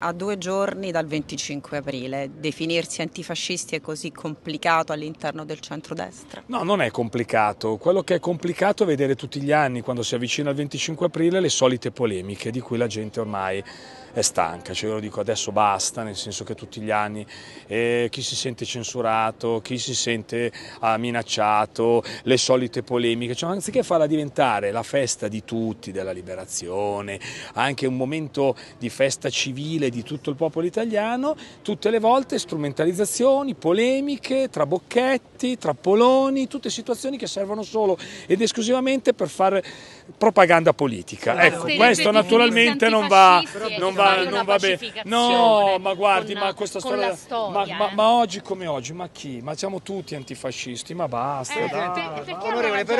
A due giorni dal 25 aprile, definirsi antifascisti è così complicato all'interno del centrodestra? No, non è complicato. Quello che è complicato è vedere tutti gli anni, quando si avvicina il 25 aprile, le solite polemiche di cui la gente ormai è stanca. Cioè, io lo dico adesso basta, nel senso che tutti gli anni eh, chi si sente censurato, chi si sente ah, minacciato, le solite polemiche. Cioè, anziché farla diventare la festa di tutti, della liberazione, anche un momento di festa civile male di tutto il popolo italiano, tutte le volte strumentalizzazioni, polemiche, trabocchetti, trappoloni, tutte situazioni che servono solo ed esclusivamente per fare propaganda politica. Ecco, questo naturalmente non va, non va, non va bene. No, ma guardi, ma questa storia... Ma, ma, eh. ma, oggi come oggi, ma chi? Ma siamo tutti antifascisti, ma basta. Eh, dai,